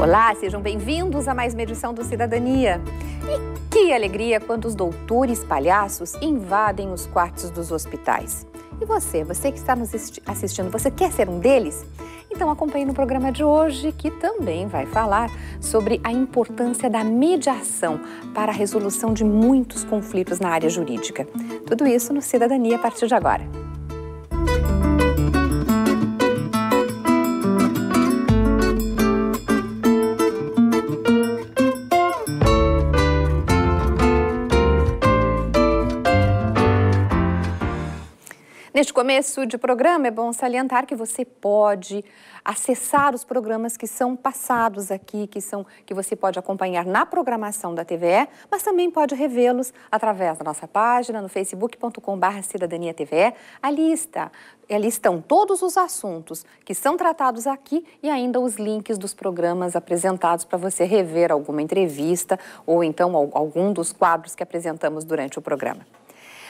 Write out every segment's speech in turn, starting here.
Olá, sejam bem-vindos a mais uma edição do Cidadania. E que alegria quando os doutores palhaços invadem os quartos dos hospitais. E você, você que está nos assistindo, você quer ser um deles? Então acompanhe no programa de hoje, que também vai falar sobre a importância da mediação para a resolução de muitos conflitos na área jurídica. Tudo isso no Cidadania a partir de agora. Neste começo de programa, é bom salientar que você pode acessar os programas que são passados aqui, que, são, que você pode acompanhar na programação da TVE, mas também pode revê-los através da nossa página no facebook.com.br Cidadania TVE. Ali, está, ali estão todos os assuntos que são tratados aqui e ainda os links dos programas apresentados para você rever alguma entrevista ou então algum dos quadros que apresentamos durante o programa.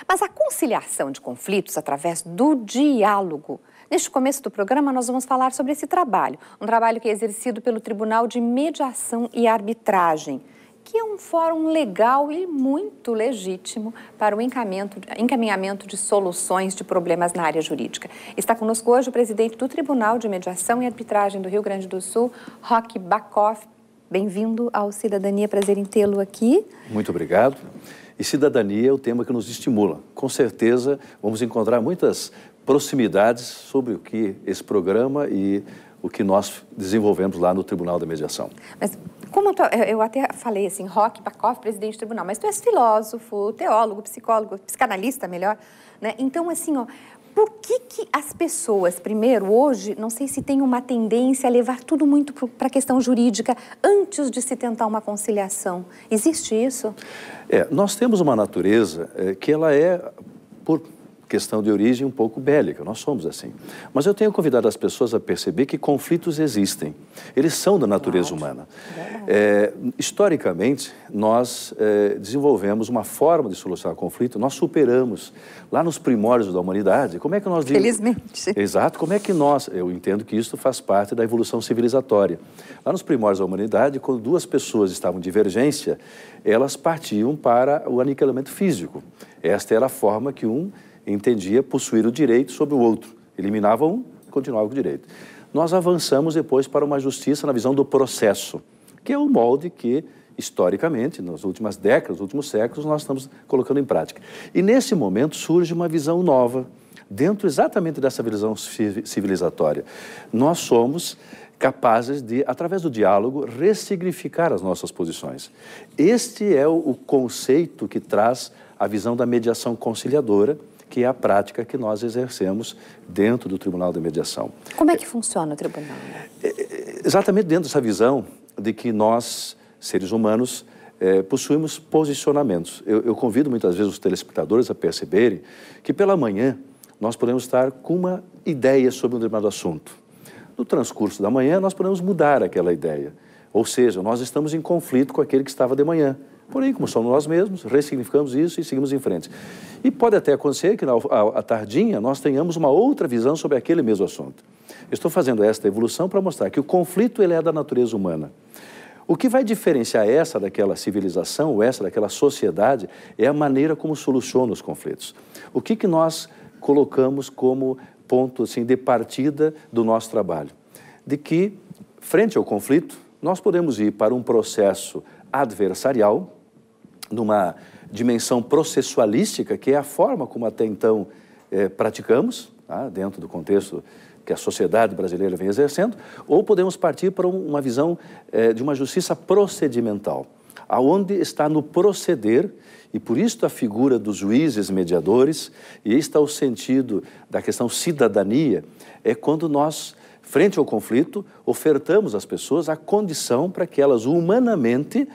Mas a conciliação de conflitos através do diálogo. Neste começo do programa, nós vamos falar sobre esse trabalho, um trabalho que é exercido pelo Tribunal de Mediação e Arbitragem, que é um fórum legal e muito legítimo para o encaminhamento de soluções de problemas na área jurídica. Está conosco hoje o presidente do Tribunal de Mediação e Arbitragem do Rio Grande do Sul, Roque Bakoff. Bem-vindo ao Cidadania, prazer em tê-lo aqui. Muito obrigado. E cidadania é o tema que nos estimula. Com certeza vamos encontrar muitas proximidades sobre o que esse programa e o que nós desenvolvemos lá no Tribunal da Mediação. Mas como tu, eu até falei assim, Roque Bacoff, presidente do tribunal, mas tu és filósofo, teólogo, psicólogo, psicanalista, melhor, né? Então assim, ó, por que, que as pessoas, primeiro, hoje, não sei se tem uma tendência a levar tudo muito para a questão jurídica antes de se tentar uma conciliação? Existe isso? É, nós temos uma natureza é, que ela é, por questão de origem um pouco bélica, nós somos assim. Mas eu tenho convidado as pessoas a perceber que conflitos existem, eles são da natureza humana. É, historicamente, nós é, desenvolvemos uma forma de solucionar conflito, nós superamos lá nos primórdios da humanidade. Como é que nós... Felizmente. Exato, como é que nós... Eu entendo que isso faz parte da evolução civilizatória. Lá nos primórdios da humanidade, quando duas pessoas estavam em divergência, elas partiam para o aniquilamento físico. Esta era a forma que um entendia possuir o direito sobre o outro. Eliminava um e continuava com o direito. Nós avançamos depois para uma justiça na visão do processo, que é o molde que, historicamente, nas últimas décadas, nos últimos séculos, nós estamos colocando em prática. E nesse momento surge uma visão nova, dentro exatamente dessa visão civilizatória. Nós somos capazes de, através do diálogo, ressignificar as nossas posições. Este é o conceito que traz a visão da mediação conciliadora, que é a prática que nós exercemos dentro do Tribunal de Mediação. Como é que funciona o tribunal? É, é, exatamente dentro dessa visão de que nós, seres humanos, é, possuímos posicionamentos. Eu, eu convido muitas vezes os telespectadores a perceberem que pela manhã nós podemos estar com uma ideia sobre um determinado assunto. No transcurso da manhã, nós podemos mudar aquela ideia. Ou seja, nós estamos em conflito com aquele que estava de manhã. Porém, como somos nós mesmos, ressignificamos isso e seguimos em frente. E pode até acontecer que na a, a tardinha nós tenhamos uma outra visão sobre aquele mesmo assunto. Estou fazendo esta evolução para mostrar que o conflito ele é da natureza humana. O que vai diferenciar essa daquela civilização ou essa daquela sociedade é a maneira como soluciona os conflitos. O que, que nós colocamos como ponto assim, de partida do nosso trabalho? De que, frente ao conflito, nós podemos ir para um processo adversarial, numa dimensão processualística, que é a forma como até então eh, praticamos, tá? dentro do contexto que a sociedade brasileira vem exercendo, ou podemos partir para uma visão eh, de uma justiça procedimental, aonde está no proceder, e por isso a figura dos juízes mediadores, e está o sentido da questão cidadania, é quando nós, frente ao conflito, ofertamos às pessoas a condição para que elas humanamente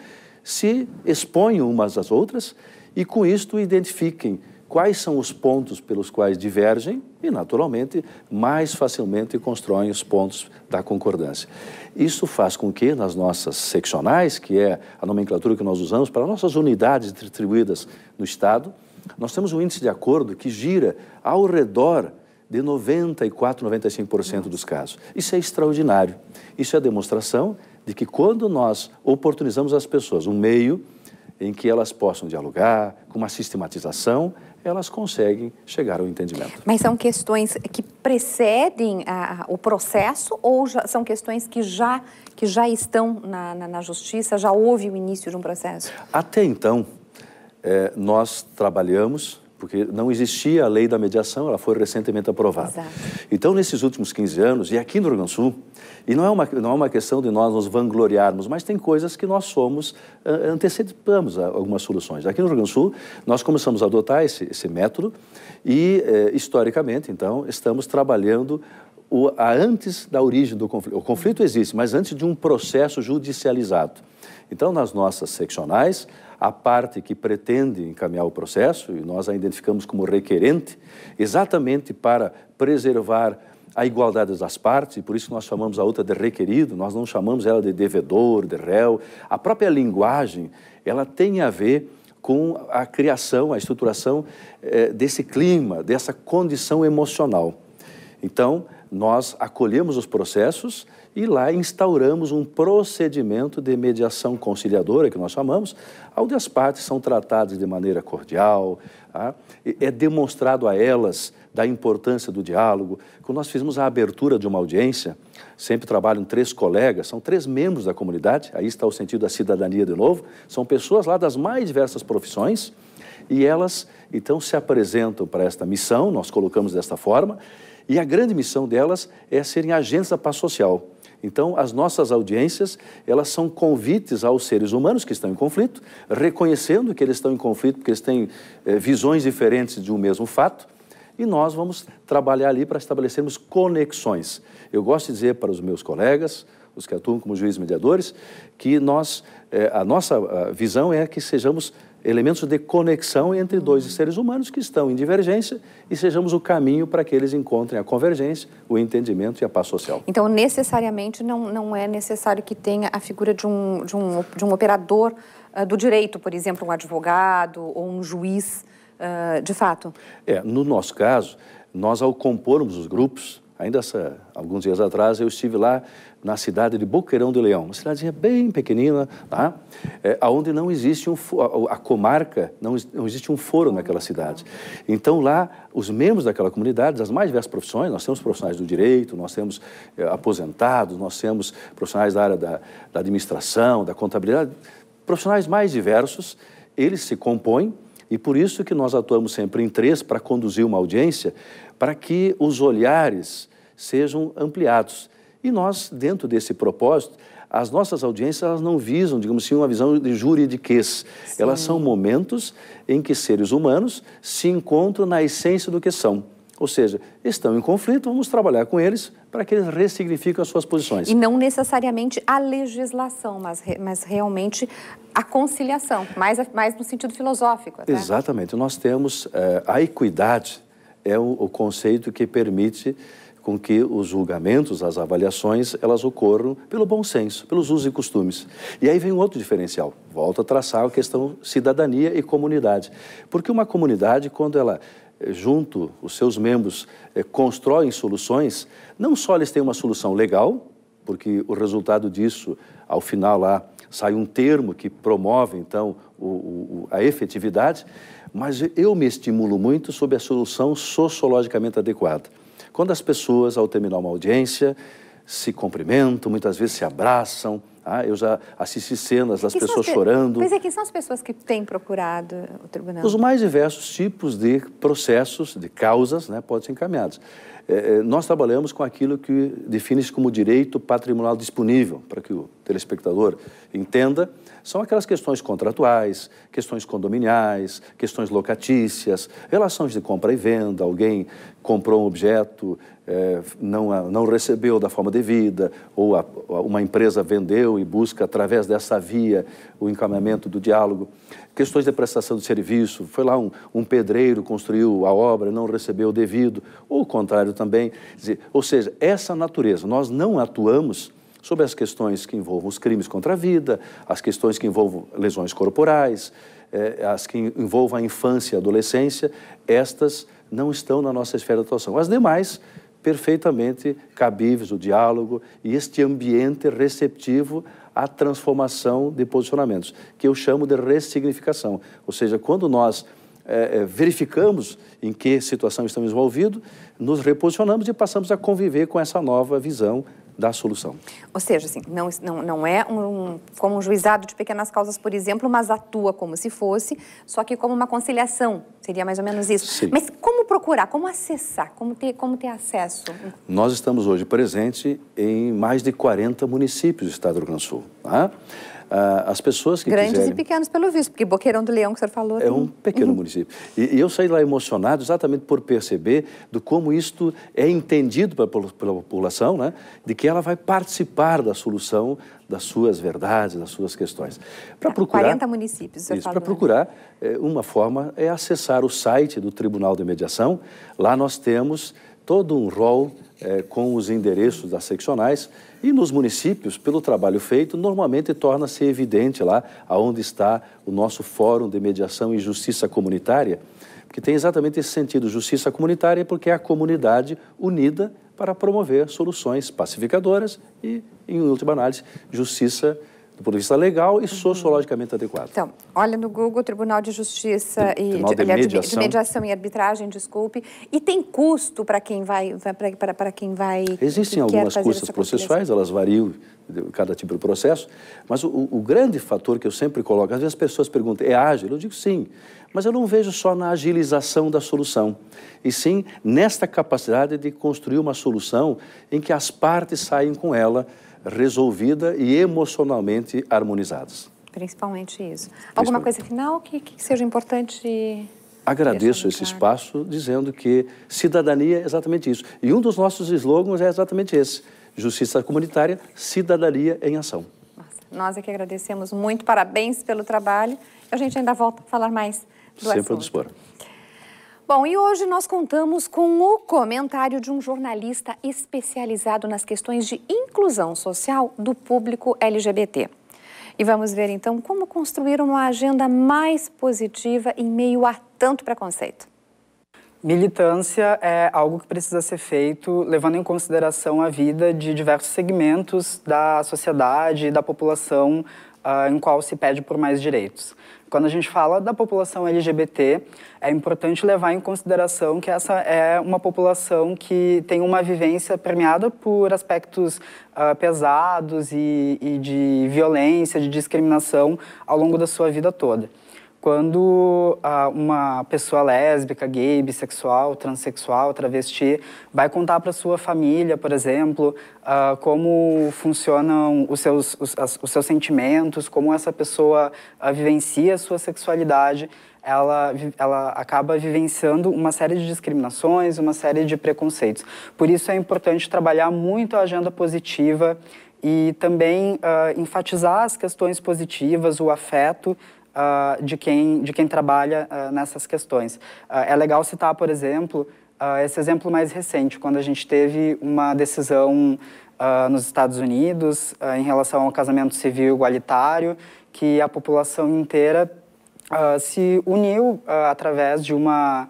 se exponham umas às outras e, com isto, identifiquem quais são os pontos pelos quais divergem e, naturalmente, mais facilmente constroem os pontos da concordância. Isso faz com que, nas nossas seccionais, que é a nomenclatura que nós usamos para nossas unidades distribuídas no Estado, nós temos um índice de acordo que gira ao redor de 94, 95% dos casos. Isso é extraordinário. Isso é demonstração de que quando nós oportunizamos as pessoas um meio em que elas possam dialogar, com uma sistematização, elas conseguem chegar ao entendimento. Mas são questões que precedem a, o processo ou já, são questões que já, que já estão na, na, na, justiça, já houve o início de um processo? Até então, é, nós trabalhamos porque não existia a lei da mediação, ela foi recentemente aprovada. Exato. Então, nesses últimos 15 anos, e aqui no Rio Grande do Sul, e não é, uma, não é uma questão de nós nos vangloriarmos, mas tem coisas que nós somos, eh, antecipamos algumas soluções. Aqui no Rio Grande do Sul, nós começamos a adotar esse, esse método e, eh, historicamente, então, estamos trabalhando o, a, antes da origem do conflito. O conflito existe, mas antes de um processo judicializado. Então, nas nossas seccionais, a parte que pretende encaminhar o processo, e nós a identificamos como requerente, exatamente para preservar a igualdade das partes, e por isso nós chamamos a outra de requerido, nós não chamamos ela de devedor, de réu. A própria linguagem, ela tem a ver com a criação, a estruturação eh, desse clima, dessa condição emocional. Então, nós acolhemos os processos e lá instauramos um procedimento de mediação conciliadora, que nós chamamos, onde as partes são tratadas de maneira cordial, tá? é demonstrado a elas da importância do diálogo. Quando nós fizemos a abertura de uma audiência, sempre trabalham três colegas, são três membros da comunidade, aí está o sentido da cidadania de novo, são pessoas lá das mais diversas profissões, e elas, então, se apresentam para esta missão, nós colocamos desta forma, e a grande missão delas é serem agentes da paz social. Então, as nossas audiências, elas são convites aos seres humanos que estão em conflito, reconhecendo que eles estão em conflito porque eles têm eh, visões diferentes de um mesmo fato, e nós vamos trabalhar ali para estabelecermos conexões. Eu gosto de dizer para os meus colegas, os que atuam como juízes mediadores, que nós, eh, a nossa ah, visão é que sejamos elementos de conexão entre dois seres humanos que estão em divergência e sejamos o caminho para que eles encontrem a convergência, o entendimento e a paz social. Então, necessariamente, não, não é necessário que tenha a figura de um, de um, de um operador uh, do direito, por exemplo, um advogado ou um juiz, uh, de fato? É, no nosso caso, nós ao compormos os grupos, ainda essa, alguns dias atrás eu estive lá na cidade de Boqueirão do Leão, uma cidadezinha bem pequenina, tá? é, onde não existe um, a, a comarca, não, não, existe um foro naquela cidade. Então lá, os membros daquela comunidade, das mais diversas profissões, nós temos profissionais do direito, nós temos é, aposentados, nós temos profissionais da área da, da administração, da contabilidade, profissionais mais diversos, eles se compõem e por isso que nós atuamos sempre em três para conduzir uma audiência, para que os olhares sejam ampliados e nós, dentro desse propósito, as nossas audiências elas não visam, digamos assim, uma visão de juridiquês. Sim. Elas são momentos em que seres humanos se encontram na essência do que são. Ou seja, estão em conflito, vamos trabalhar com eles para que eles ressignifiquem as suas posições. E não necessariamente a legislação, mas, re, mas realmente a conciliação, mais, mais no sentido filosófico. Até. Exatamente. Nós temos é, a equidade, é o, o conceito que permite com que os julgamentos, as avaliações, elas ocorram pelo bom senso, pelos usos e costumes. E aí vem um outro diferencial. Volto a traçar a questão cidadania e comunidade. Porque uma comunidade, quando ela eh, junto os seus membros eh, constroem soluções, não só eles têm uma solução legal, porque o resultado disso, ao final lá, sai um termo que promove, então, o, o, a efetividade, mas eu me estimulo muito sobre a solução sociologicamente adequada quando as pessoas, ao terminar uma audiência, se cumprimentam, muitas vezes se abraçam. Ah, eu já assisti cenas das pessoas que... chorando. Mas é quem são as pessoas que têm procurado o tribunal? Os mais diversos tipos de processos, de causas, né, podem ser encaminhados. É, é, nós trabalhamos com aquilo que define-se como direito patrimonial disponível, para que o telespectador entenda. São aquelas questões contratuais, questões condominiais, questões locatícias, relações de compra e venda. Alguém comprou um objeto, é, não, a, não recebeu da forma devida, ou a, uma empresa vendeu e busca, através dessa via, o encaminhamento do diálogo. Questões de prestação de serviço, foi lá um, um pedreiro, construiu a obra, não recebeu o devido, ou o contrário também. Dizer, ou seja, essa natureza, nós não atuamos sobre as questões que envolvam os crimes contra a vida, as questões que envolvam lesões corporais, é, as que envolvam a infância e a adolescência, estas não estão na nossa esfera de atuação. As demais perfeitamente cabíveis o diálogo e este ambiente receptivo à transformação de posicionamentos, que eu chamo de ressignificação. Ou seja, quando nós é, verificamos em que situação estamos envolvidos, nos reposicionamos e passamos a conviver com essa nova visão da solução. Ou seja, assim, não, não, não é um, um, como um juizado de pequenas causas, por exemplo, mas atua como se fosse, só que como uma conciliação, seria mais ou menos isso. Sim. Mas como procurar, como acessar, como ter, como ter acesso? Nós estamos hoje presente em mais de 40 municípios do estado do Rio Grande do Sul. Tá? as pessoas que Grandes quiserem... e pequenos, pelo visto, porque Boqueirão do Leão, que o senhor falou... É um pequeno município. E, e eu saí lá emocionado exatamente por perceber do como isto é entendido pela, pela população, né? De que ela vai participar da solução das suas verdades, das suas questões. Para ah, procurar 40 municípios. Isso, para né? procurar é, uma forma é acessar o site do Tribunal de Mediação. Lá nós temos todo um rol é, com os endereços das seccionais e nos municípios, pelo trabalho feito, normalmente torna-se evidente lá aonde está o nosso Fórum de Mediação e Justiça Comunitária, que tem exatamente esse sentido, justiça comunitária, porque é a comunidade unida para promover soluções pacificadoras e, em última análise, justiça comunitária do ponto de vista legal e uhum. sociologicamente adequado. Então, olha no Google, Tribunal de Justiça e Tribunal de, aliás, mediação. de mediação e arbitragem, desculpe, e tem custo para quem vai para quem vai Existem algumas custas processuais, elas variam cada tipo de processo, mas o, o grande fator que eu sempre coloco, às vezes as pessoas perguntam, é ágil? Eu digo sim. Mas eu não vejo só na agilização da solução, e sim nesta capacidade de construir uma solução em que as partes saem com ela resolvida e emocionalmente harmonizadas. Principalmente isso. Principalmente. Alguma coisa final que, que seja importante Agradeço esse claro. espaço dizendo que cidadania é exatamente isso. E um dos nossos slogans é exatamente esse: Justiça Comunitária, Cidadania em Ação. Nossa, nós é que agradecemos muito, parabéns pelo trabalho. A gente ainda volta a falar mais do Sempre assunto. a dispor. Bom, e hoje nós contamos com o comentário de um jornalista especializado nas questões de inclusão social do público LGBT. E vamos ver então como construir uma agenda mais positiva em meio a tanto preconceito. Militância é algo que precisa ser feito levando em consideração a vida de diversos segmentos da sociedade e da população uh, em qual se pede por mais direitos. Quando a gente fala da população LGBT, é importante levar em consideração que essa é uma população que tem uma vivência permeada por aspectos uh, pesados e, e de violência, de discriminação ao longo da sua vida toda quando ah, uma pessoa lésbica, gay, bissexual, transexual, travesti vai contar para sua família, por exemplo, ah, como funcionam os seus, os, os, seus sentimentos, como essa pessoa ah, vivencia a sua sexualidade, ela, ela acaba vivenciando uma série de discriminações, uma série de preconceitos. Por isso é importante trabalhar muito a agenda positiva e também ah, enfatizar as questões positivas, o afeto, uh, de, quem, de quem trabalha uh, nessas questões. Uh, é legal citar, por exemplo, esse exemplo mais recente, quando a gente teve uma decisão nos Estados Unidos em relação ao casamento civil igualitário, que a população inteira se uniu através de uma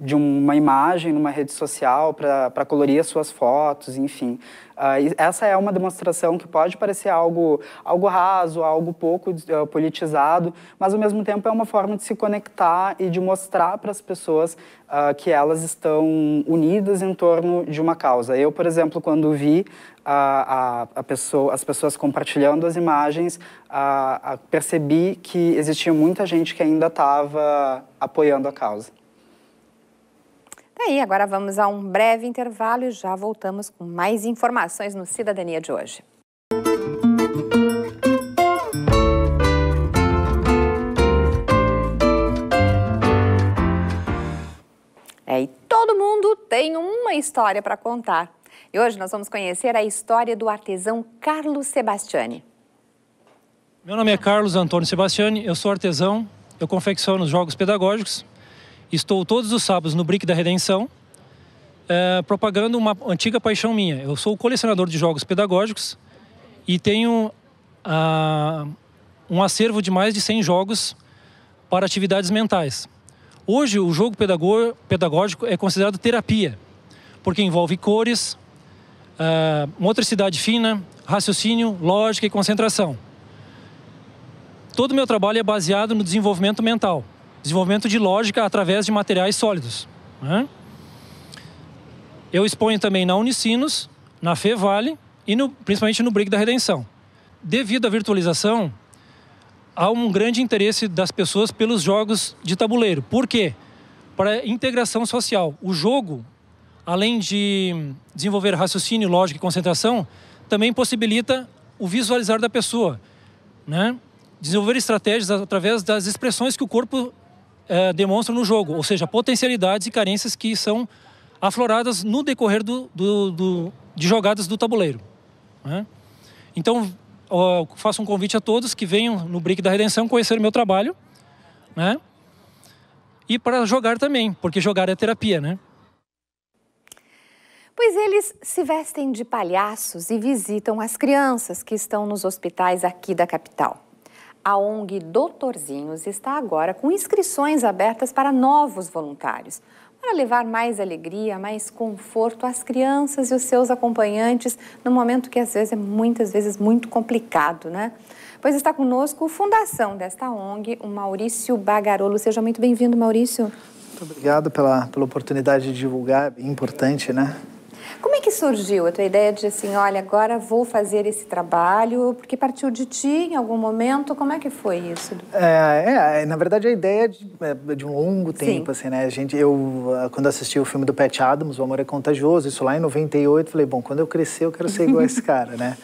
de uma imagem numa rede social para colorir as suas fotos, enfim. Ah, essa é uma demonstração que pode parecer algo, algo raso, algo pouco uh, politizado, mas ao mesmo tempo é uma forma de se conectar e de mostrar para as pessoas uh, que elas estão unidas em torno de uma causa. Eu, por exemplo, quando vi ah, a, a, pessoa, as pessoas compartilhando as imagens, percebi que existia muita gente que ainda estava apoiando a causa. Tá aí, agora vamos a um breve intervalo e já voltamos com mais informações no Cidadania de hoje. É, e todo mundo tem uma história para contar. E hoje nós vamos conhecer a história do artesão Carlos Sebastiani. Meu nome é Carlos Antônio Sebastiani, eu sou artesão, eu confecciono jogos pedagógicos Estou todos os sábados no Brick da Redenção, é, propagando uma antiga paixão minha. Eu sou colecionador de jogos pedagógicos e tenho ah, um acervo de mais de 100 jogos para atividades mentais. Hoje, o jogo pedagógico é considerado terapia, porque envolve cores, é, motricidade fina, raciocínio, lógica e concentração. Todo o meu trabalho é baseado no desenvolvimento mental desenvolvimento de lógica através de materiais sólidos. Né? Eu exponho também na Unicinos, na Fevale e no, principalmente no Brig da Redenção. Devido à virtualização, há um grande interesse das pessoas pelos jogos de tabuleiro. Por quê? Para integração social. O jogo, além de desenvolver raciocínio, lógica e concentração, também possibilita o visualizar da pessoa, né? desenvolver estratégias através das expressões que o corpo é, demonstram no jogo, ou seja, potencialidades e carências que são afloradas no decorrer do, do, do de jogadas do tabuleiro. Né? Então, eu faço um convite a todos que venham no Brick da Redenção conhecer o meu trabalho, né? E para jogar também, porque jogar é terapia, né? Pois eles se vestem de palhaços e visitam as crianças que estão nos hospitais aqui da capital a ONG Doutorzinhos está agora com inscrições abertas para novos voluntários, para levar mais alegria, mais conforto às crianças e os seus acompanhantes, num momento que às vezes é muitas vezes muito complicado, né? Pois está conosco o fundação desta ONG, o Maurício Bagarolo. Seja muito bem-vindo, Maurício. Muito obrigado pela, pela oportunidade de divulgar, é importante, né? Como é que surgiu a tua ideia de assim, olha, agora vou fazer esse trabalho, porque partiu de ti em algum momento? Como é que foi isso? É, é, é na verdade, a ideia de, é, de um longo tempo, Sim. assim, né? A gente, eu, ah, quando assisti o filme do Pat Adams, O Amor é Contagioso, isso lá em 98, falei, bom, quando eu crescer eu quero ser igual a esse cara, né?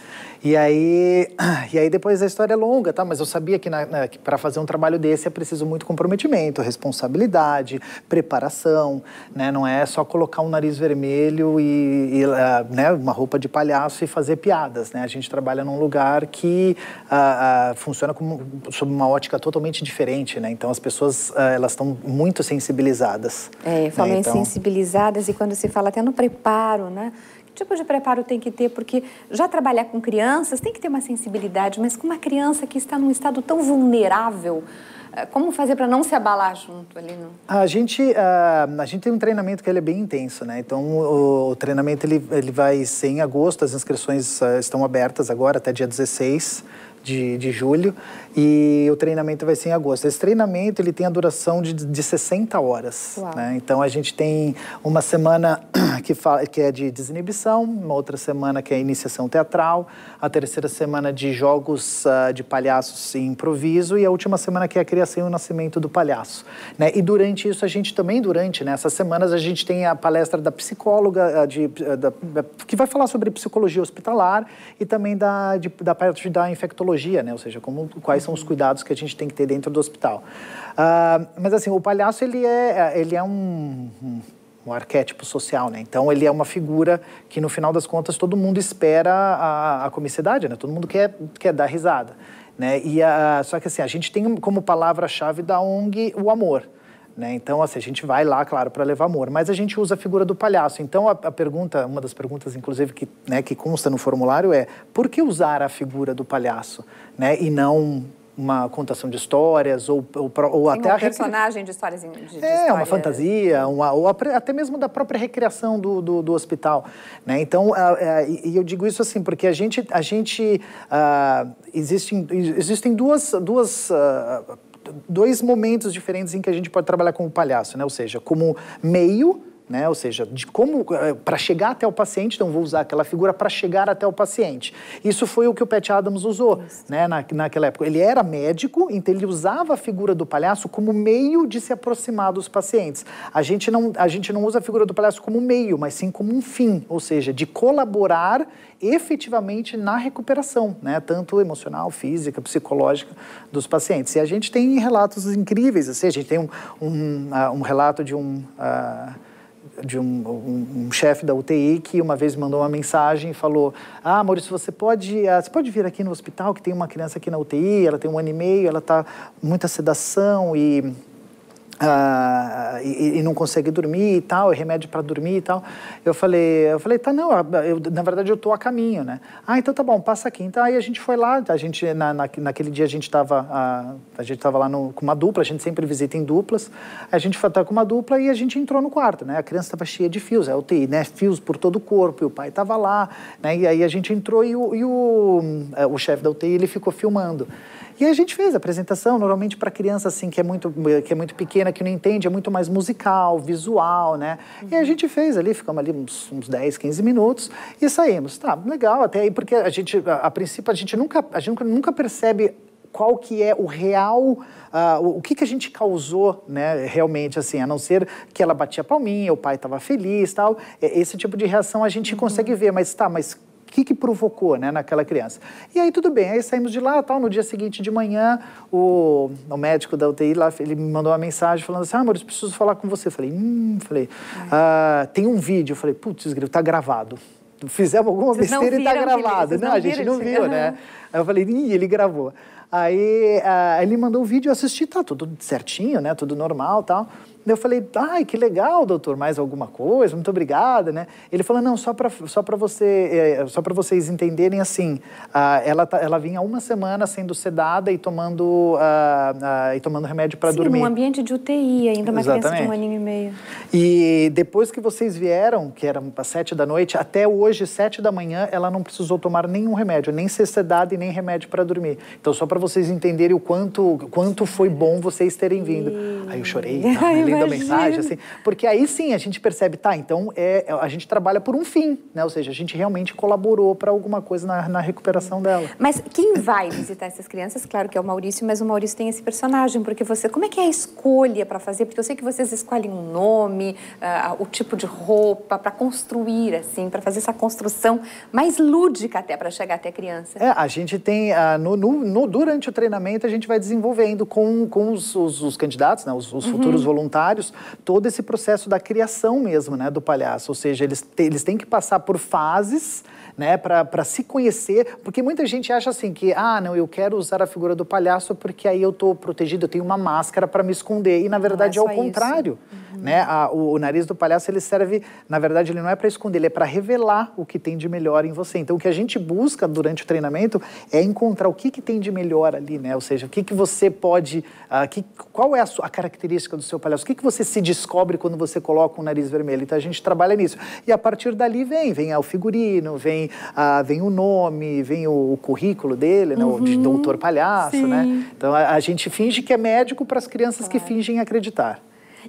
E aí, e aí depois a história é longa, tá? Mas eu sabia que, que para fazer um trabalho desse é preciso muito comprometimento, responsabilidade, preparação, né? Não é só colocar um nariz vermelho e, e uh, né, uma roupa de palhaço e fazer piadas, né? A gente trabalha num lugar que uh, uh, funciona como, sob uma ótica totalmente diferente, né? Então as pessoas elas estão muito sensibilizadas. É, né? falam né? então... sensibilizadas e quando se fala até no preparo, né? Que tipo de preparo tem que ter? Porque já trabalhar com crianças tem que ter uma sensibilidade, mas com uma criança que está num estado tão vulnerável, eh, como fazer para não se abalar junto ali? no. Né? A gente eh, a gente tem um treinamento que ele é bem intenso, né? Então o, o treinamento ele, ele vai ser em agosto, as inscrições eh, estão abertas agora até dia 16 de, de julho e o treinamento vai ser em agosto. Esse treinamento ele tem a duração de, de 60 horas. Né? Então a gente tem uma semana que, fala, que é de desinibição, uma outra semana que é iniciação teatral, a terceira semana de jogos uh, de palhaços e improviso e a última semana que é a criação e o nascimento do palhaço. Né? E durante isso a gente também durante né, semanas a gente tem a palestra da psicóloga ah, de, da, que vai falar sobre psicologia hospitalar e também da, de, da parte da infectologia epidemiologia, né? Ou seja, como, quais são os cuidados que a gente tem que ter dentro do hospital. Uh, mas assim, o palhaço ele é, ele é um, um um arquétipo social, né? Então ele é uma figura que no final das contas todo mundo espera a, a comicidade, né? Todo mundo quer, quer dar risada, né? E ah, só que assim a gente tem como palavra-chave da ONG o amor. Né? Então, assim, a gente vai lá, claro, para levar amor, mas a gente usa a figura do palhaço. Então, a, a pergunta, uma das perguntas, inclusive, que, né, que consta no formulário é por que usar a figura do palhaço né, e não uma contação de histórias ou, ou, ou Sim, até um a personagem de histórias de, de é histórias. uma fantasia uma, ou até mesmo da própria recriação do, do, do hospital né então e eu digo isso assim porque a gente a gente ah, existem existem duas duas ah, dois momentos diferentes em que a gente pode trabalhar como palhaço, né? Ou seja, como meio né? Ou seja, de como eh, para chegar até o paciente, então vou usar aquela figura para chegar até o paciente. Isso foi o que o Pat Adams usou, Isso. né? Na, naquela época, ele era médico, então ele usava a figura do palhaço como meio de se aproximar dos pacientes. A gente não a gente não usa a figura do palhaço como meio, mas sim como um fim, ou seja, de colaborar efetivamente na recuperação, né? Tanto emocional, física, psicológica dos pacientes. E a gente tem relatos incríveis, assim, a gente tem um, um, uh, um relato de um uh, de um, um, um chefe da UTI que uma vez mandou uma mensagem e falou: Ah, Maurício, você pode, ah, você pode vir aqui no hospital que tem uma criança aqui na UTI, ela tem um ano e meio, ela está muita sedação e Uh, e, e, não consegue dormir e tal, e é remédio para dormir e tal. Eu falei, eu falei, tá, não, ah, eu, na verdade eu tô a caminho, né? Ah, então tá bom, passa aqui então Aí a gente foi lá, a gente, na, na, naquele dia a gente tava, a, a gente tava lá no, com uma dupla, a gente sempre visita em duplas, a gente foi tá com uma dupla e a gente entrou no quarto, né? A criança estava cheia de fios, é UTI, né? Fios por todo o corpo, e o pai tava lá, né? E aí a gente entrou e o, e o, é, o chefe da UTI, ele ficou filmando. E a gente fez a apresentação, normalmente para criança assim que é muito que é muito pequena, que não entende, é muito mais musical, visual, né? Uhum. E a uhum. gente fez ali, ficamos ali uns, uns 10, 15 minutos e saímos. Tá, legal, até aí porque a gente a, a princípio a gente nunca a gente nunca, percebe qual que é o real, uh, o que, que a gente causou, né, realmente, assim, a não ser que ela batia palminha, o pai estava feliz tal. Esse tipo de reação a gente uhum. consegue ver, mas tá, mas que, que provocou né, naquela criança. E aí tudo bem, aí saímos de lá, tal, no dia seguinte de manhã, o, o médico da UTI lá, ele me mandou uma mensagem falando assim, ah, amor, preciso falar com você. Eu falei, hum, falei, ah, tem um vídeo. Eu falei, putz, tá gravado fizemos alguma vocês besteira e tá gravado. Não, não, a gente não viu, né? Aí eu falei, ih, ele gravou. Aí uh, ele mandou o vídeo, eu assisti, tá tudo certinho, né? Tudo normal tal. Eu falei, ai, que legal, doutor, mais alguma coisa? Muito obrigada, né? Ele falou, não, só para só pra você, é, só para vocês entenderem assim, ah, ela, tá, ela vinha uma semana sendo sedada e tomando, ah, ah, e tomando remédio para dormir. num ambiente de UTI ainda, mais Exatamente. criança de um aninho e meio. E depois que vocês vieram, que era às sete da noite, até hoje, sete da manhã, ela não precisou tomar nenhum remédio, nem ser sedada e nem remédio para dormir. Então, só para vocês entenderem o quanto, quanto foi bom vocês terem vindo. Aí eu chorei, tá, entendeu Imagina. a mensagem, assim, porque aí sim a gente percebe, tá, então é, é, a gente trabalha por um fim, né? Ou seja, a gente realmente colaborou para alguma coisa na, na recuperação dela. Mas quem vai visitar essas crianças? Claro que é o Maurício, mas o Maurício tem esse personagem, porque você, como é que é a escolha para fazer? Porque eu sei que vocês escolhem um nome, uh, o tipo de roupa para construir, assim, para fazer essa construção mais lúdica até para chegar até a criança. É, a gente tem uh, no, no, no, durante o treinamento a gente vai desenvolvendo com, com os, os, os candidatos, né? Os, os uhum. futuros uhum. voluntários todo esse processo da criação mesmo, né, do palhaço. Ou seja, eles, te, eles têm que passar por fases né? Para se conhecer, porque muita gente acha assim que, ah, não, eu quero usar a figura do palhaço porque aí eu estou protegido, eu tenho uma máscara para me esconder. E na é verdade é, ao contrário, uhum. né? A, o, o, nariz do palhaço ele serve, na verdade, ele não é para esconder, ele é para revelar o que tem de melhor em você. Então o que a gente busca durante o treinamento é encontrar o que, que tem de melhor ali, né? Ou seja, o que, que você pode, uh, que, qual é a, sua, a característica do seu palhaço? O que, que você se descobre quando você coloca o um nariz vermelho? Então a gente trabalha nisso. E a partir dali vem, vem o figurino, vem vem, ah, vem o nome, vem o, o currículo dele, né, uhum. o de uhum. doutor palhaço, né? Sim. né? Então a, a, gente finge que é médico para as crianças claro. que fingem acreditar.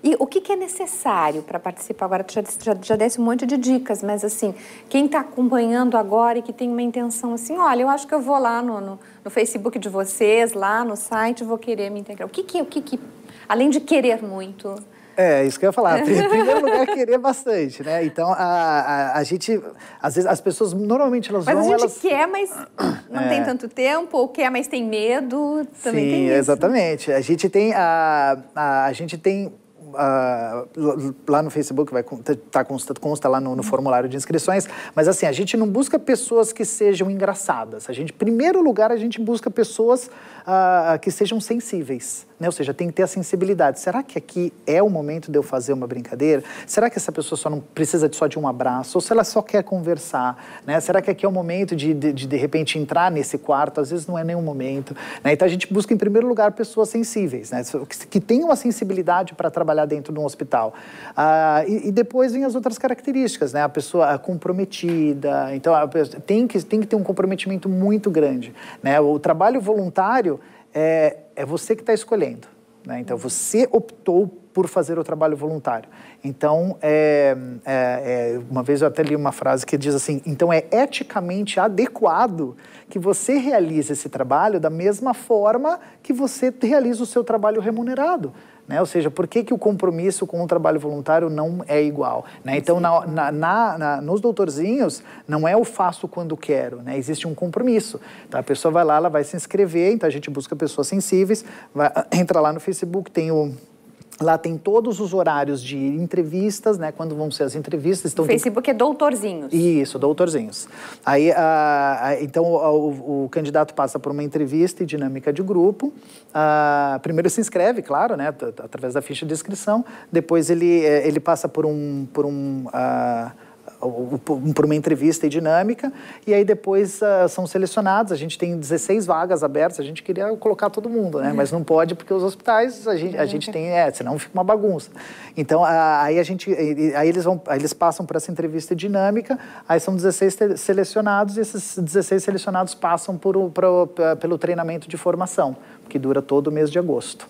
E o que, que é necessário para participar agora? Tu já, já, já desse um monte de dicas, mas assim, quem está acompanhando agora e que tem uma intenção assim, olha, eu acho que eu vou lá no, no, no Facebook de vocês, lá no site, vou querer me integrar. O que que, o que, que além de querer muito, é, isso que eu ia falar. Em primeiro lugar, querer bastante, né? Então, a, a, a, gente... Às vezes, as pessoas, normalmente, elas mas vão... Mas a gente elas... quer, mas não é. tem tanto tempo. Ou quer, mas tem medo. Também Sim, tem isso. Né? exatamente. A gente tem... A, a, a gente tem... Uh, lá no Facebook vai tá, consta, consta lá no, no, formulário de inscrições. Mas assim, a gente não busca pessoas que sejam engraçadas. A gente, em primeiro lugar, a gente busca pessoas uh, que sejam sensíveis. Né? Ou seja, tem que ter a sensibilidade. Será que aqui é o momento de eu fazer uma brincadeira? Será que essa pessoa só não precisa de, só de um abraço? Ou se ela só quer conversar? Né? Será que aqui é o momento de, de, de, de repente, entrar nesse quarto? Às vezes não é nenhum momento. Né? Então a gente busca, em primeiro lugar, pessoas sensíveis, né? que, que tenham a sensibilidade para trabalhar dentro de um hospital. Ah, e, e, depois vem as outras características, né? a pessoa comprometida. Então a, tem, que, tem que ter um comprometimento muito grande. Né? O trabalho voluntário é, é você que está escolhendo. Né? Então, você optou por fazer o trabalho voluntário. Então, é, é, é, uma vez eu até li uma frase que diz assim: então é eticamente adequado que você realize esse trabalho da mesma forma que você realiza o seu trabalho remunerado. Né? Ou seja, por que, que o compromisso com o trabalho voluntário não é igual? Né? Então, na, na, na, nos doutorzinhos, não é o faço quando quero, né? existe um compromisso. Tá? A pessoa vai lá, ela vai se inscrever, então a gente busca pessoas sensíveis, vai, entra lá no Facebook, tem o Lá tem todos os horários de entrevistas, né? Quando vão ser as entrevistas. Então, o Facebook tem... é Doutorzinhos. Isso, Doutorzinhos. Aí, ah, ah então, ah, o, o, candidato passa por uma entrevista e dinâmica de grupo. Ah, primeiro se inscreve, claro, né? Através da ficha de inscrição. Depois ele, eh, ele passa por um... Por um ah, por uma entrevista e dinâmica, e aí depois uh, são selecionados. A gente tem 16 vagas abertas, a gente queria colocar todo mundo, né? É. Mas não pode porque os hospitais, a gente, a é. gente tem, é, senão fica uma bagunça. Então, uh, aí a gente, aí eles, vão, aí eles passam por essa entrevista dinâmica, aí são 16 selecionados, e esses 16 selecionados passam por, por, pelo treinamento de formação, que dura todo o mês de agosto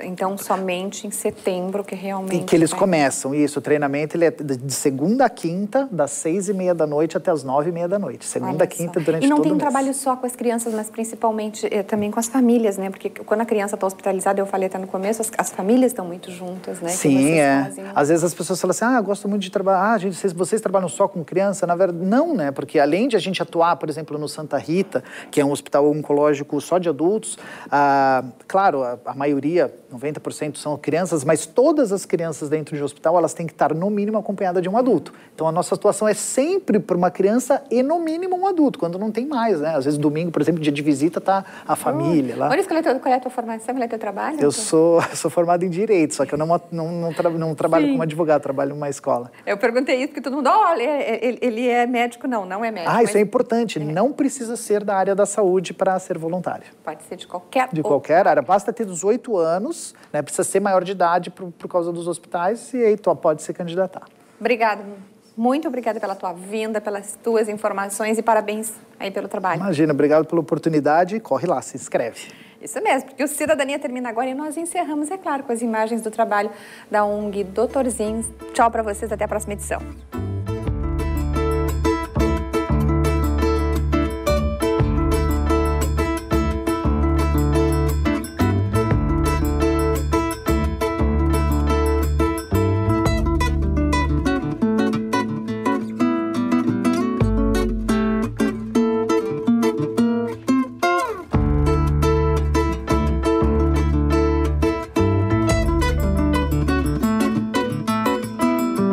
então somente em setembro que realmente... E que eles vai... começam, isso, o treinamento ele é de segunda a quinta, das seis e meia da noite até as nove e meia da noite, segunda a quinta durante todo o mês. E não tem um trabalho só com as crianças, mas principalmente eh, também com as famílias, né? Porque quando a criança está hospitalizada, eu falei até no começo, as, as famílias estão muito juntas, né? Sim, é. Fazem... Né? Às vezes as pessoas falam assim, ah, eu gosto muito de trabalhar, ah, gente, vocês, vocês trabalham só com criança? Na verdade, não, né? Porque além de a gente atuar, por exemplo, no Santa Rita, que é um hospital oncológico só de adultos, ah, claro, a, a maioria maioria, 90% são crianças, mas todas as crianças dentro de um hospital, elas têm que estar no mínimo acompanhadas de um adulto. Então a nossa atuação é sempre para uma criança e no mínimo um adulto, quando não tem mais, né? Às vezes domingo, por exemplo, dia de visita tá a hum. família hum. lá. Olha, qual é a tua formação, qual é o teu trabalho? Eu sou, sou formado em Direito, só que eu não, não, não, tra não trabalho Sim. como advogado, trabalho numa escola. Eu perguntei isso porque todo mundo, olha, é, é, ele, ele é médico, não, não é médico. Ah, isso mas... é importante, é. não precisa ser da área da saúde para ser voluntário. Pode ser de qualquer De qualquer área, basta ter 18 anos anos, né, precisa ser maior de idade por, por causa dos hospitais e aí tu pode se candidatar. Obrigada. Muito obrigada pela tua vinda, pelas tuas informações e parabéns aí pelo trabalho. Imagina, obrigado pela oportunidade. Corre lá, se inscreve. Isso mesmo, porque o Cidadania termina agora e nós encerramos, é claro, com as imagens do trabalho da ONG Doutorzinhos. Tchau para vocês, até a próxima edição.